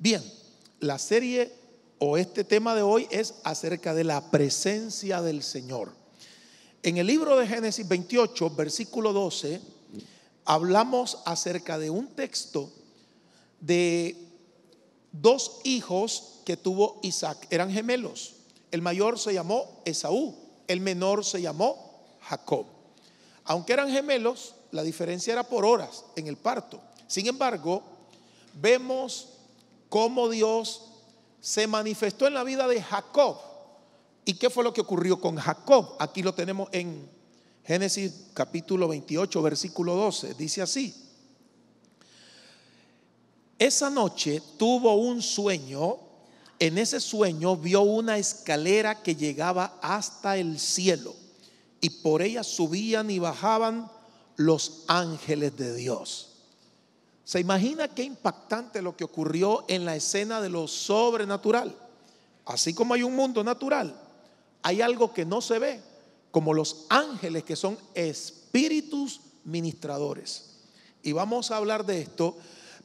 Bien, la serie o este tema de hoy es acerca de la presencia del Señor. En el libro de Génesis 28, versículo 12, hablamos acerca de un texto de dos hijos que tuvo Isaac. Eran gemelos. El mayor se llamó Esaú, el menor se llamó Jacob. Aunque eran gemelos, la diferencia era por horas en el parto. Sin embargo, vemos cómo Dios se manifestó en la vida de Jacob. ¿Y qué fue lo que ocurrió con Jacob? Aquí lo tenemos en Génesis capítulo 28, versículo 12. Dice así. Esa noche tuvo un sueño. En ese sueño vio una escalera que llegaba hasta el cielo y por ella subían y bajaban los ángeles de Dios. ¿Se imagina qué impactante lo que ocurrió en la escena de lo sobrenatural? Así como hay un mundo natural, hay algo que no se ve, como los ángeles que son espíritus ministradores. Y vamos a hablar de esto,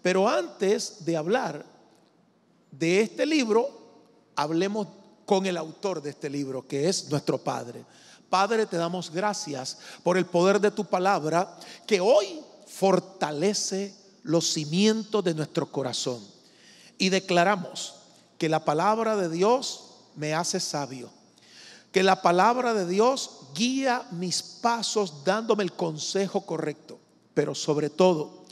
pero antes de hablar de este libro, hablemos con el autor de este libro, que es nuestro Padre. Padre, te damos gracias por el poder de tu palabra que hoy fortalece los cimientos de nuestro corazón. Y declaramos que la palabra de Dios me hace sabio, que la palabra de Dios guía mis pasos dándome el consejo correcto, pero sobre todo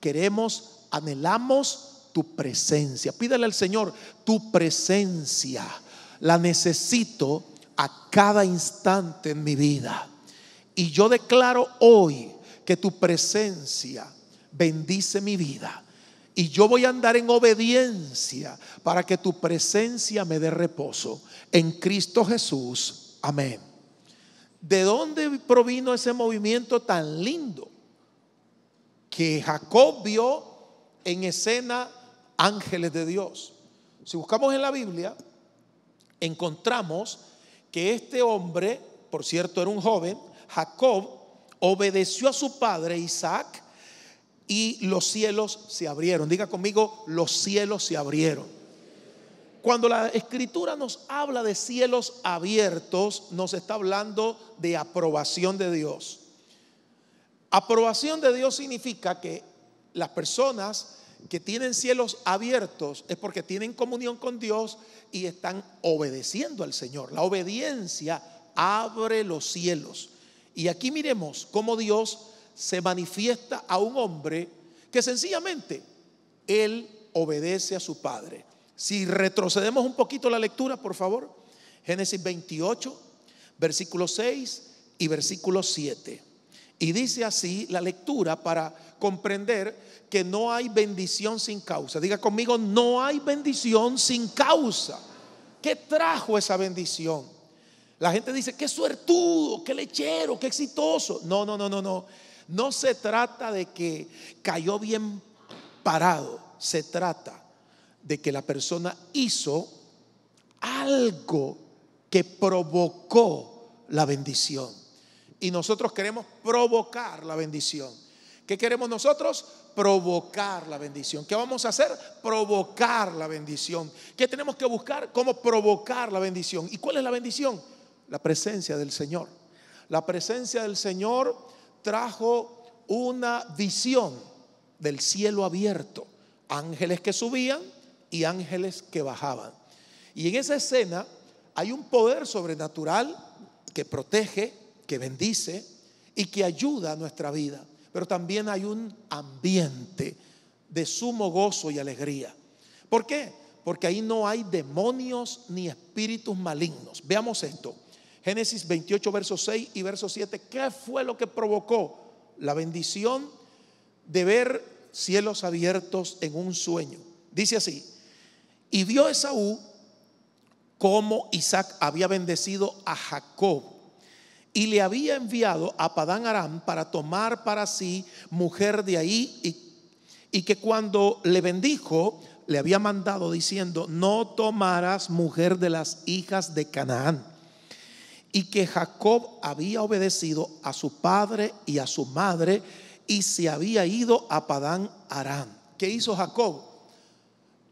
queremos, anhelamos tu presencia. pídele al Señor, tu presencia la necesito a cada instante en mi vida. Y yo declaro hoy que tu presencia bendice mi vida. Y yo voy a andar en obediencia para que tu presencia me dé reposo. En Cristo Jesús. Amén. ¿De dónde provino ese movimiento tan lindo? Que Jacob vio en escena ángeles de Dios. Si buscamos en la Biblia, encontramos que este hombre, por cierto, era un joven, Jacob, obedeció a su padre Isaac y los cielos se abrieron. Diga conmigo, los cielos se abrieron. Cuando la escritura nos habla de cielos abiertos, nos está hablando de aprobación de Dios. Aprobación de Dios significa que las personas que tienen cielos abiertos es porque tienen comunión con Dios y están obedeciendo al Señor. La obediencia abre los cielos. Y aquí miremos cómo Dios se manifiesta a un hombre que sencillamente él obedece a su padre. Si retrocedemos un poquito la lectura, por favor, Génesis 28, versículo 6 y versículo 7. Y dice así la lectura para comprender que no hay bendición sin causa. Diga conmigo, no hay bendición sin causa. ¿Qué trajo esa bendición? La gente dice, qué suertudo, qué lechero, qué exitoso. No, no, no, no, no. No se trata de que cayó bien parado, se trata de que la persona hizo algo que provocó la bendición. Y nosotros queremos provocar la bendición. ¿Qué queremos nosotros? Provocar la bendición. ¿Qué vamos a hacer? Provocar la bendición. ¿Qué tenemos que buscar? ¿Cómo provocar la bendición? ¿Y cuál es la bendición? La presencia del Señor. La presencia del Señor trajo una visión del cielo abierto, ángeles que subían y ángeles que bajaban. Y en esa escena hay un poder sobrenatural que protege, que bendice y que ayuda a nuestra vida, pero también hay un ambiente de sumo gozo y alegría. ¿Por qué? Porque ahí no hay demonios ni espíritus malignos. Veamos esto. Génesis 28, versos 6 y verso 7, ¿qué fue lo que provocó la bendición de ver cielos abiertos en un sueño? Dice así, y vio Esaú cómo Isaac había bendecido a Jacob y le había enviado a Padán Aram para tomar para sí mujer de ahí y, y que cuando le bendijo le había mandado diciendo, no tomarás mujer de las hijas de Canaán y que Jacob había obedecido a su padre y a su madre y se había ido a Padán Arán. ¿Qué hizo Jacob?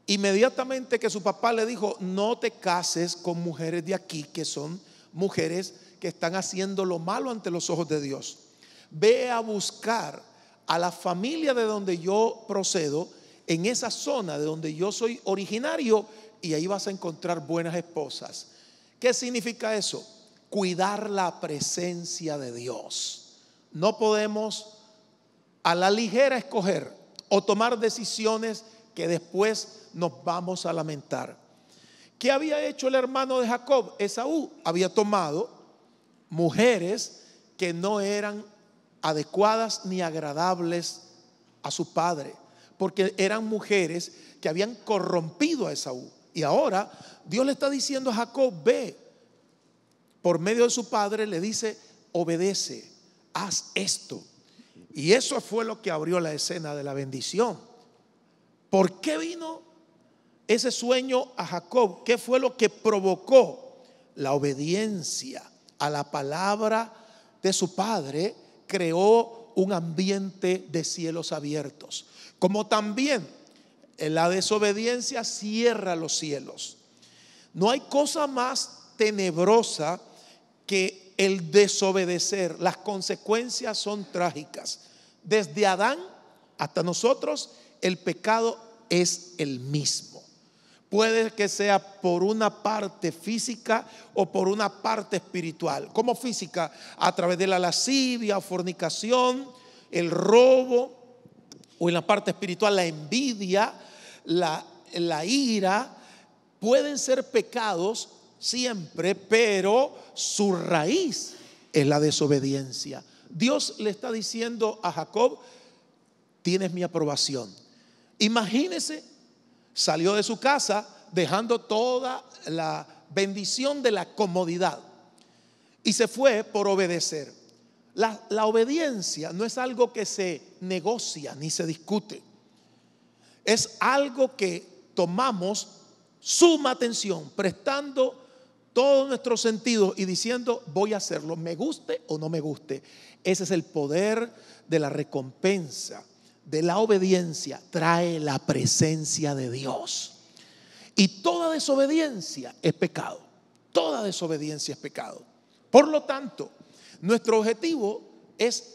Inmediatamente que su papá le dijo, no te cases con mujeres de aquí, que son mujeres que están haciendo lo malo ante los ojos de Dios. Ve a buscar a la familia de donde yo procedo, en esa zona de donde yo soy originario, y ahí vas a encontrar buenas esposas. ¿Qué significa eso? cuidar la presencia de Dios. No podemos a la ligera escoger o tomar decisiones que después nos vamos a lamentar. ¿Qué había hecho el hermano de Jacob? Esaú había tomado mujeres que no eran adecuadas ni agradables a su padre, porque eran mujeres que habían corrompido a Esaú. Y ahora Dios le está diciendo a Jacob, ve, por medio de su padre, le dice, obedece, haz esto. Y eso fue lo que abrió la escena de la bendición. ¿Por qué vino ese sueño a Jacob? ¿Qué fue lo que provocó la obediencia a la palabra de su padre? Creó un ambiente de cielos abiertos. Como también eh, la desobediencia cierra los cielos. No hay cosa más tenebrosa que el desobedecer. Las consecuencias son trágicas. Desde Adán hasta nosotros, el pecado es el mismo. Puede que sea por una parte física o por una parte espiritual. Como física, a través de la lascivia, fornicación, el robo, o en la parte espiritual, la envidia, la, la ira, pueden ser pecados siempre, pero su raíz es la desobediencia. Dios le está diciendo a Jacob, tienes mi aprobación. Imagínese, salió de su casa dejando toda la bendición de la comodidad y se fue por obedecer. La, la obediencia no es algo que se negocia ni se discute. Es algo que tomamos suma atención, prestando todos nuestros sentidos y diciendo, voy a hacerlo, me guste o no me guste. Ese es el poder de la recompensa, de la obediencia, trae la presencia de Dios. Y toda desobediencia es pecado, toda desobediencia es pecado. Por lo tanto, nuestro objetivo es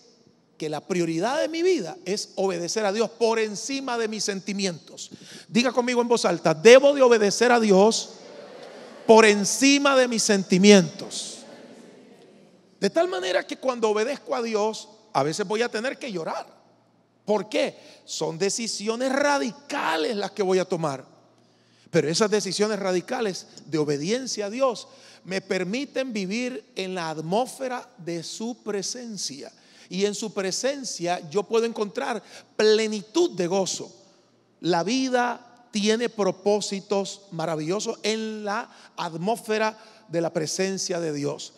que la prioridad de mi vida es obedecer a Dios por encima de mis sentimientos. Diga conmigo en voz alta, debo de obedecer a Dios por encima de mis sentimientos. De tal manera que cuando obedezco a Dios, a veces voy a tener que llorar. ¿Por qué? Son decisiones radicales las que voy a tomar. Pero esas decisiones radicales de obediencia a Dios me permiten vivir en la atmósfera de su presencia. Y en su presencia yo puedo encontrar plenitud de gozo. La vida tiene propósitos maravillosos en la atmósfera de la presencia de Dios.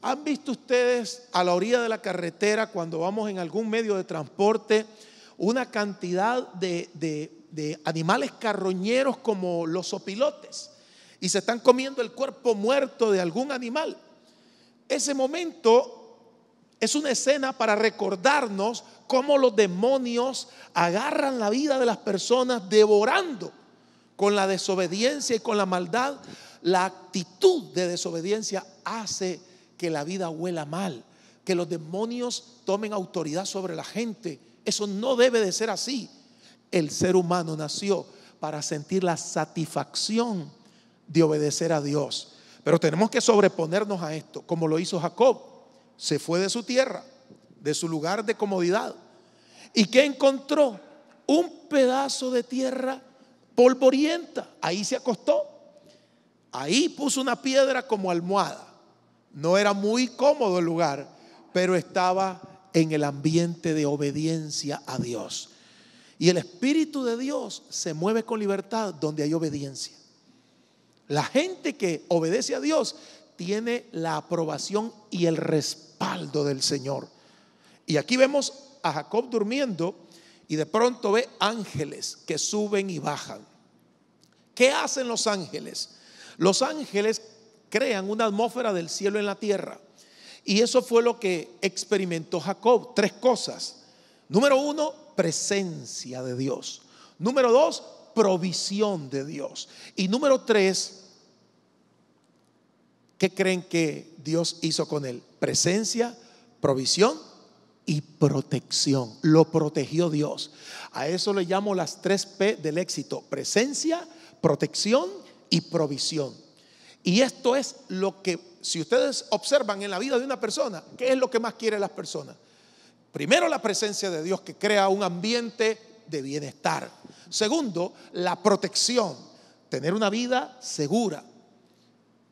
¿Han visto ustedes a la orilla de la carretera cuando vamos en algún medio de transporte una cantidad de, animales carroñeros como los opilotes y se están comiendo el cuerpo muerto de algún animal? Ese momento es una escena para recordarnos cómo los demonios agarran la vida de las personas devorando con la desobediencia y con la maldad. La actitud de desobediencia hace que la vida huela mal, que los demonios tomen autoridad sobre la gente. Eso no debe de ser así. El ser humano nació para sentir la satisfacción de obedecer a Dios. Pero tenemos que sobreponernos a esto, como lo hizo Jacob se fue de su tierra, de su lugar de comodidad. ¿Y que encontró? Un pedazo de tierra polvorienta. Ahí se acostó. Ahí puso una piedra como almohada. No era muy cómodo el lugar, pero estaba en el ambiente de obediencia a Dios. Y el Espíritu de Dios se mueve con libertad donde hay obediencia. La gente que obedece a Dios tiene la aprobación y el respaldo del Señor. Y aquí vemos a Jacob durmiendo y de pronto ve ángeles que suben y bajan. ¿Qué hacen los ángeles? Los ángeles crean una atmósfera del cielo en la tierra. Y eso fue lo que experimentó Jacob. Tres cosas. Número uno, presencia de Dios. Número dos, provisión de Dios. Y número tres, ¿Qué creen que Dios hizo con él? Presencia, provisión y protección. Lo protegió Dios. A eso le llamo las tres P del éxito. Presencia, protección y provisión. Y esto es lo que, si ustedes observan en la vida de una persona, ¿qué es lo que más quiere las personas? Primero, la presencia de Dios que crea un ambiente de bienestar. Segundo, la protección, tener una vida segura.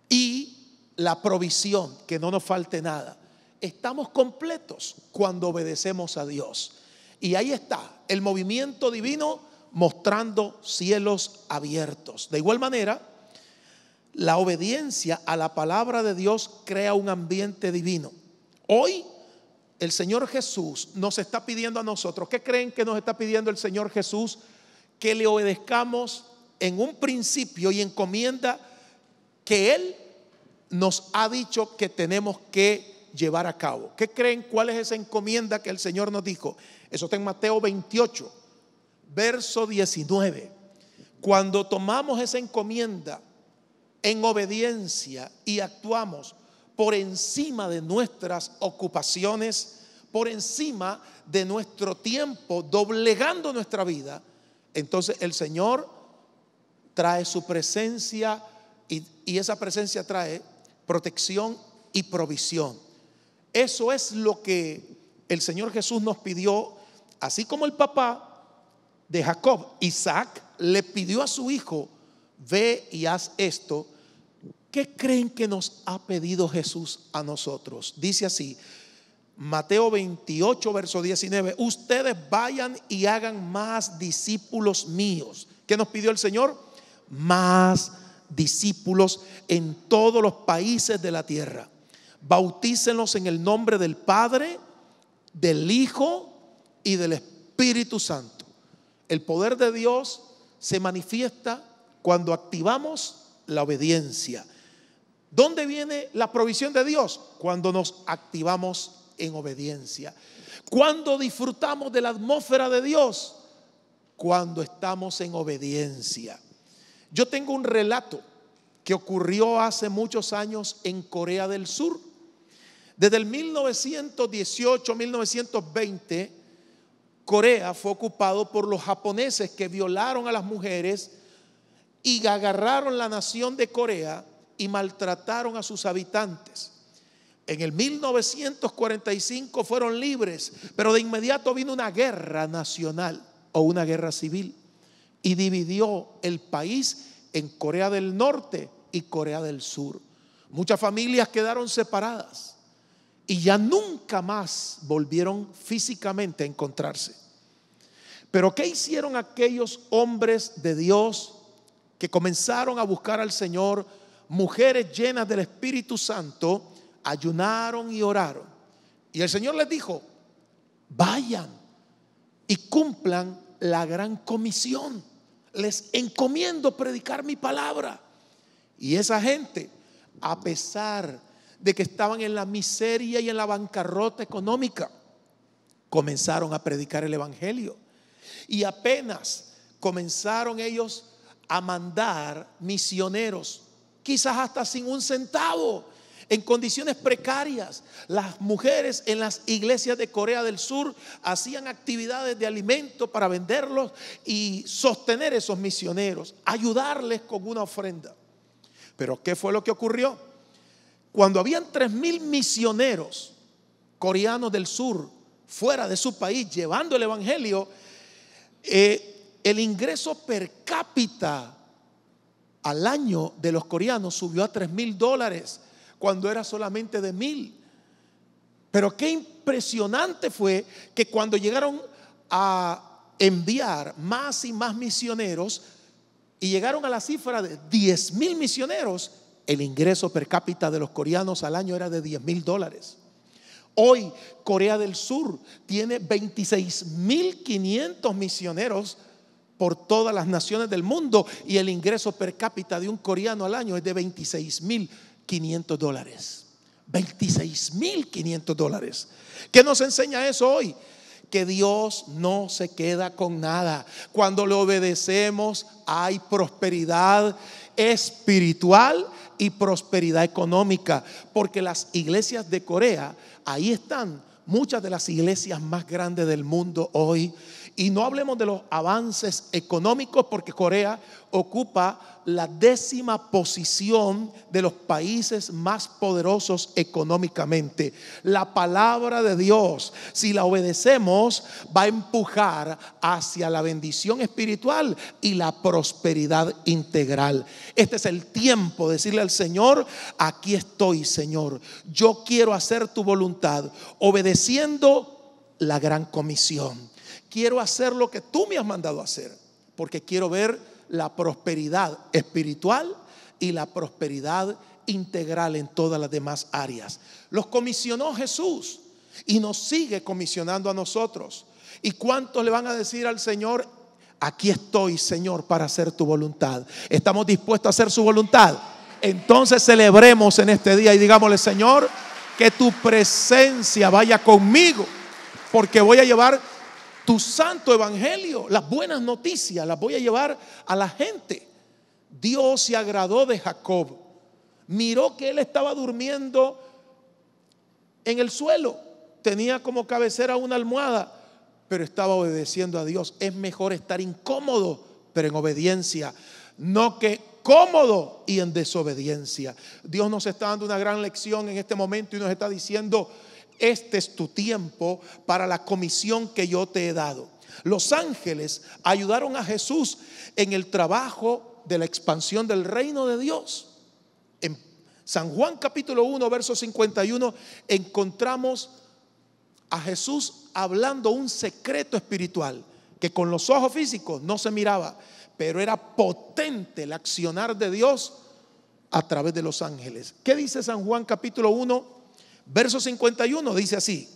Y la provisión, que no nos falte nada. Estamos completos cuando obedecemos a Dios. Y ahí está el movimiento divino mostrando cielos abiertos. De igual manera, la obediencia a la palabra de Dios crea un ambiente divino. Hoy el Señor Jesús nos está pidiendo a nosotros, ¿qué creen que nos está pidiendo el Señor Jesús? Que le obedezcamos en un principio y encomienda que Él nos ha dicho que tenemos que llevar a cabo. ¿Qué creen? ¿Cuál es esa encomienda que el Señor nos dijo? Eso está en Mateo 28, verso 19. Cuando tomamos esa encomienda en obediencia y actuamos por encima de nuestras ocupaciones, por encima de nuestro tiempo, doblegando nuestra vida, entonces el Señor trae su presencia y, esa presencia trae protección y provisión. Eso es lo que el Señor Jesús nos pidió, así como el papá de Jacob, Isaac, le pidió a su hijo, ve y haz esto. ¿Qué creen que nos ha pedido Jesús a nosotros? Dice así, Mateo 28, verso 19, ustedes vayan y hagan más discípulos míos. ¿Qué nos pidió el Señor? Más discípulos en todos los países de la tierra. bautícenos en el nombre del Padre, del Hijo y del Espíritu Santo. El poder de Dios se manifiesta cuando activamos la obediencia. ¿Dónde viene la provisión de Dios? Cuando nos activamos en obediencia. cuando disfrutamos de la atmósfera de Dios? Cuando estamos en obediencia. Yo tengo un relato que ocurrió hace muchos años en Corea del Sur. Desde el 1918-1920, Corea fue ocupado por los japoneses que violaron a las mujeres y agarraron la nación de Corea y maltrataron a sus habitantes. En el 1945 fueron libres, pero de inmediato vino una guerra nacional o una guerra civil y dividió el país en Corea del Norte y Corea del Sur. Muchas familias quedaron separadas y ya nunca más volvieron físicamente a encontrarse. Pero ¿qué hicieron aquellos hombres de Dios que comenzaron a buscar al Señor? Mujeres llenas del Espíritu Santo ayunaron y oraron. Y el Señor les dijo, vayan y cumplan la gran comisión les encomiendo predicar mi palabra. Y esa gente, a pesar de que estaban en la miseria y en la bancarrota económica, comenzaron a predicar el Evangelio. Y apenas comenzaron ellos a mandar misioneros, quizás hasta sin un centavo, en condiciones precarias. Las mujeres en las iglesias de Corea del Sur hacían actividades de alimento para venderlos y sostener esos misioneros, ayudarles con una ofrenda. Pero ¿qué fue lo que ocurrió? Cuando habían tres mil misioneros coreanos del sur fuera de su país llevando el evangelio, eh, el ingreso per cápita al año de los coreanos subió a 3.000 mil dólares cuando era solamente de mil. Pero qué impresionante fue que cuando llegaron a enviar más y más misioneros y llegaron a la cifra de 10 mil misioneros, el ingreso per cápita de los coreanos al año era de 10 mil dólares. Hoy Corea del Sur tiene mil 26.500 misioneros por todas las naciones del mundo y el ingreso per cápita de un coreano al año es de 26 mil 500 dólares. 26 mil 500 dólares. ¿Qué nos enseña eso hoy? Que Dios no se queda con nada. Cuando le obedecemos hay prosperidad espiritual y prosperidad económica. Porque las iglesias de Corea, ahí están muchas de las iglesias más grandes del mundo hoy. Y no hablemos de los avances económicos porque Corea ocupa la décima posición de los países más poderosos económicamente. La palabra de Dios, si la obedecemos, va a empujar hacia la bendición espiritual y la prosperidad integral. Este es el tiempo de decirle al Señor, aquí estoy, Señor. Yo quiero hacer tu voluntad, obedeciendo la gran comisión quiero hacer lo que tú me has mandado a hacer, porque quiero ver la prosperidad espiritual y la prosperidad integral en todas las demás áreas. Los comisionó Jesús y nos sigue comisionando a nosotros. ¿Y cuántos le van a decir al Señor, aquí estoy, Señor, para hacer tu voluntad? ¿Estamos dispuestos a hacer su voluntad? Entonces celebremos en este día y digámosle, Señor, que tu presencia vaya conmigo, porque voy a llevar tu santo evangelio, las buenas noticias, las voy a llevar a la gente. Dios se agradó de Jacob. Miró que él estaba durmiendo en el suelo. Tenía como cabecera una almohada, pero estaba obedeciendo a Dios. Es mejor estar incómodo, pero en obediencia. No que cómodo y en desobediencia. Dios nos está dando una gran lección en este momento y nos está diciendo, este es tu tiempo para la comisión que yo te he dado. Los ángeles ayudaron a Jesús en el trabajo de la expansión del reino de Dios. En San Juan capítulo 1, verso 51, encontramos a Jesús hablando un secreto espiritual que con los ojos físicos no se miraba, pero era potente el accionar de Dios a través de los ángeles. ¿Qué dice San Juan capítulo 1, Verso 51 dice así,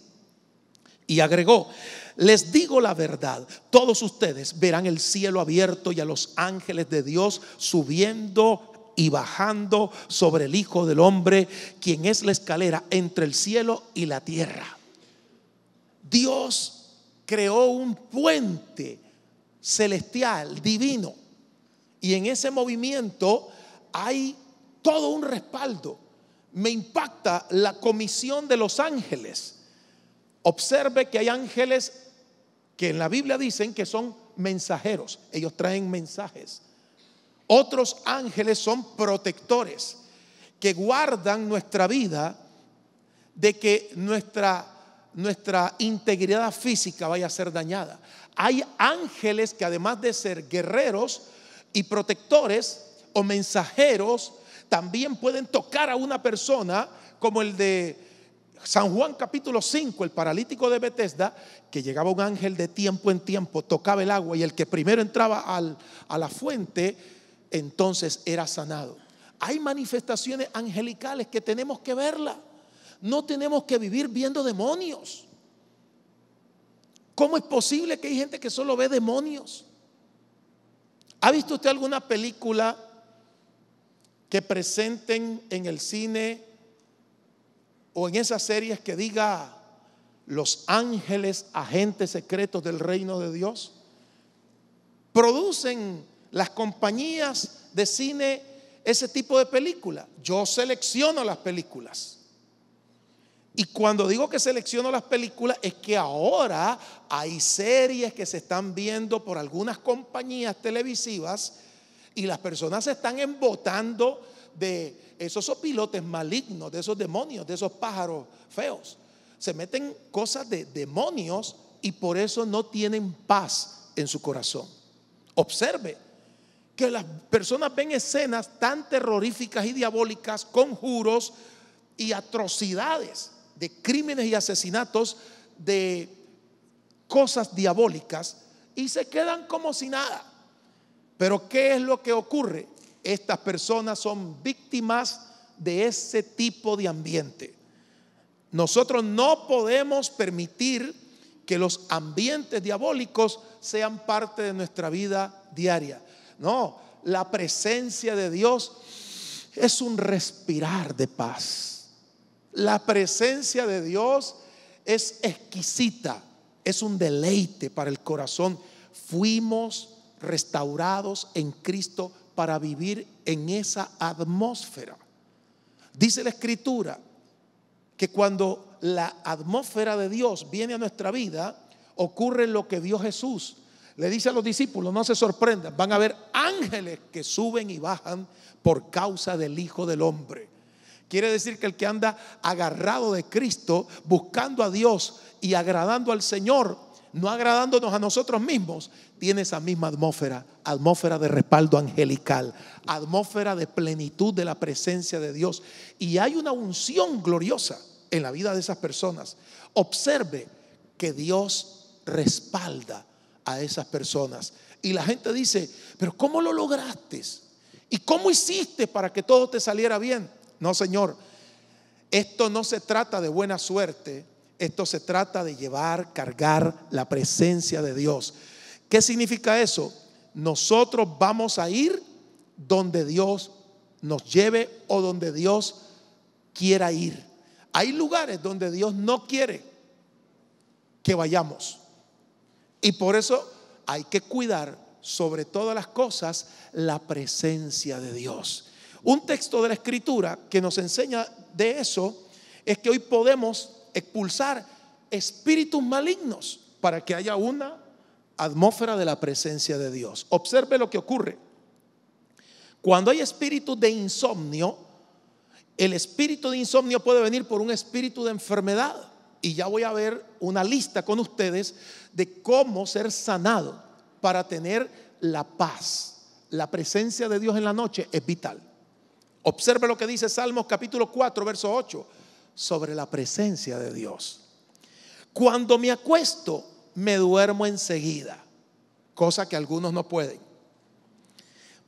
y agregó, les digo la verdad, todos ustedes verán el cielo abierto y a los ángeles de Dios subiendo y bajando sobre el Hijo del Hombre, quien es la escalera entre el cielo y la tierra. Dios creó un puente celestial, divino, y en ese movimiento hay todo un respaldo me impacta la comisión de los ángeles. Observe que hay ángeles que en la Biblia dicen que son mensajeros, ellos traen mensajes. Otros ángeles son protectores que guardan nuestra vida de que nuestra, nuestra integridad física vaya a ser dañada. Hay ángeles que además de ser guerreros y protectores o mensajeros, también pueden tocar a una persona como el de San Juan capítulo 5, el paralítico de Bethesda, que llegaba un ángel de tiempo en tiempo, tocaba el agua y el que primero entraba a la fuente, entonces era sanado. Hay manifestaciones angelicales que tenemos que verla. No tenemos que vivir viendo demonios. ¿Cómo es posible que hay gente que solo ve demonios? ¿Ha visto usted alguna película que presenten en el cine o en esas series que diga los ángeles agentes secretos del reino de Dios. Producen las compañías de cine ese tipo de película. Yo selecciono las películas. Y cuando digo que selecciono las películas es que ahora hay series que se están viendo por algunas compañías televisivas y las personas se están embotando de esos pilotes malignos, de esos demonios, de esos pájaros feos. Se meten cosas de demonios y por eso no tienen paz en su corazón. Observe que las personas ven escenas tan terroríficas y diabólicas, conjuros y atrocidades de crímenes y asesinatos, de cosas diabólicas, y se quedan como si nada. Pero ¿qué es lo que ocurre? Estas personas son víctimas de ese tipo de ambiente. Nosotros no podemos permitir que los ambientes diabólicos sean parte de nuestra vida diaria. No, la presencia de Dios es un respirar de paz. La presencia de Dios es exquisita, es un deleite para el corazón. Fuimos restaurados en Cristo para vivir en esa atmósfera. Dice la escritura que cuando la atmósfera de Dios viene a nuestra vida, ocurre lo que Dios Jesús. Le dice a los discípulos, no se sorprendan, van a ver ángeles que suben y bajan por causa del Hijo del Hombre. Quiere decir que el que anda agarrado de Cristo, buscando a Dios y agradando al Señor, no agradándonos a nosotros mismos, tiene esa misma atmósfera, atmósfera de respaldo angelical, atmósfera de plenitud de la presencia de Dios. Y hay una unción gloriosa en la vida de esas personas. Observe que Dios respalda a esas personas. Y la gente dice, pero ¿cómo lo lograste? ¿Y cómo hiciste para que todo te saliera bien? No, Señor, esto no se trata de buena suerte, esto se trata de llevar, cargar la presencia de Dios. ¿Qué significa eso? Nosotros vamos a ir donde Dios nos lleve o donde Dios quiera ir. Hay lugares donde Dios no quiere que vayamos. Y por eso hay que cuidar sobre todas las cosas la presencia de Dios. Un texto de la escritura que nos enseña de eso es que hoy podemos expulsar espíritus malignos para que haya una atmósfera de la presencia de Dios. Observe lo que ocurre. Cuando hay espíritu de insomnio, el espíritu de insomnio puede venir por un espíritu de enfermedad. Y ya voy a ver una lista con ustedes de cómo ser sanado para tener la paz. La presencia de Dios en la noche es vital. Observe lo que dice Salmos capítulo 4, verso 8 sobre la presencia de Dios. Cuando me acuesto, me duermo enseguida, cosa que algunos no pueden.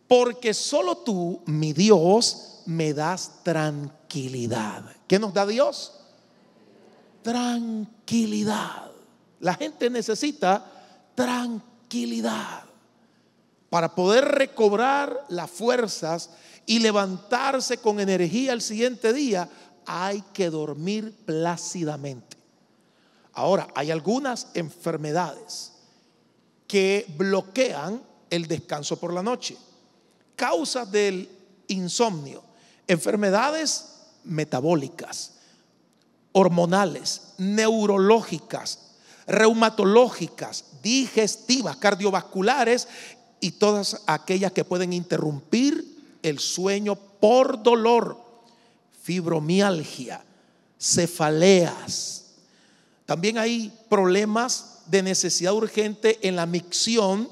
Porque solo tú, mi Dios, me das tranquilidad. ¿Qué nos da Dios? Tranquilidad. La gente necesita tranquilidad para poder recobrar las fuerzas y levantarse con energía el siguiente día hay que dormir plácidamente. Ahora, hay algunas enfermedades que bloquean el descanso por la noche. Causas del insomnio, enfermedades metabólicas, hormonales, neurológicas, reumatológicas, digestivas, cardiovasculares y todas aquellas que pueden interrumpir el sueño por dolor fibromialgia, cefaleas. También hay problemas de necesidad urgente en la micción,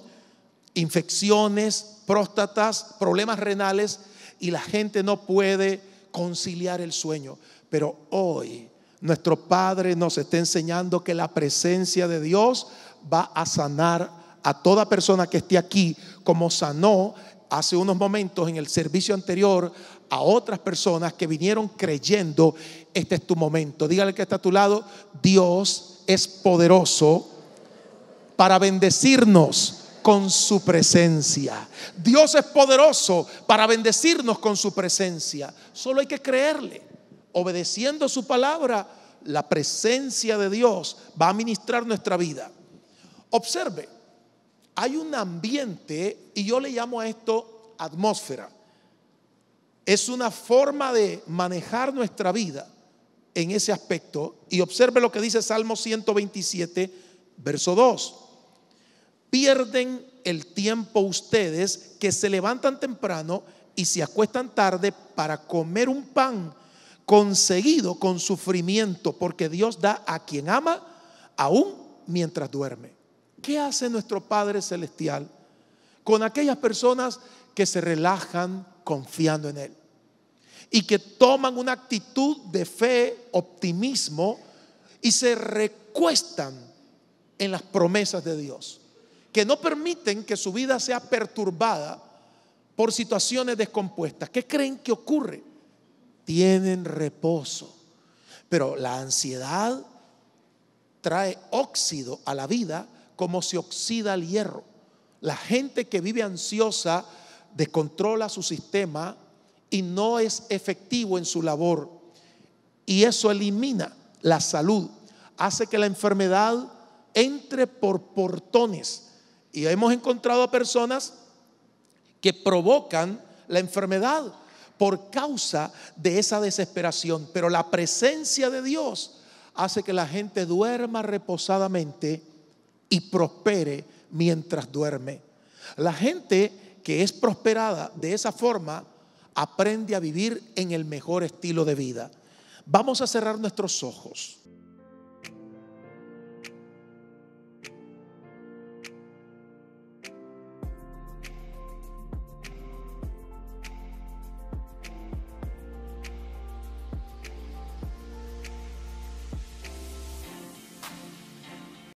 infecciones, próstatas, problemas renales y la gente no puede conciliar el sueño. Pero hoy nuestro Padre nos está enseñando que la presencia de Dios va a sanar a toda persona que esté aquí, como sanó hace unos momentos en el servicio anterior a otras personas que vinieron creyendo, este es tu momento. Dígale que está a tu lado, Dios es poderoso para bendecirnos con su presencia. Dios es poderoso para bendecirnos con su presencia. Solo hay que creerle. Obedeciendo su palabra, la presencia de Dios va a ministrar nuestra vida. Observe, hay un ambiente, y yo le llamo a esto atmósfera. Es una forma de manejar nuestra vida en ese aspecto. Y observe lo que dice Salmo 127, verso 2. Pierden el tiempo ustedes que se levantan temprano y se acuestan tarde para comer un pan conseguido con sufrimiento, porque Dios da a quien ama aún mientras duerme. ¿Qué hace nuestro Padre Celestial con aquellas personas que se relajan confiando en Él? Y que toman una actitud de fe, optimismo y se recuestan en las promesas de Dios. Que no permiten que su vida sea perturbada por situaciones descompuestas. ¿Qué creen que ocurre? Tienen reposo. Pero la ansiedad trae óxido a la vida como se oxida el hierro. La gente que vive ansiosa descontrola su sistema y no es efectivo en su labor. Y eso elimina la salud, hace que la enfermedad entre por portones. Y hemos encontrado a personas que provocan la enfermedad por causa de esa desesperación. Pero la presencia de Dios hace que la gente duerma reposadamente y prospere mientras duerme. La gente que es prosperada de esa forma aprende a vivir en el mejor estilo de vida. Vamos a cerrar nuestros ojos.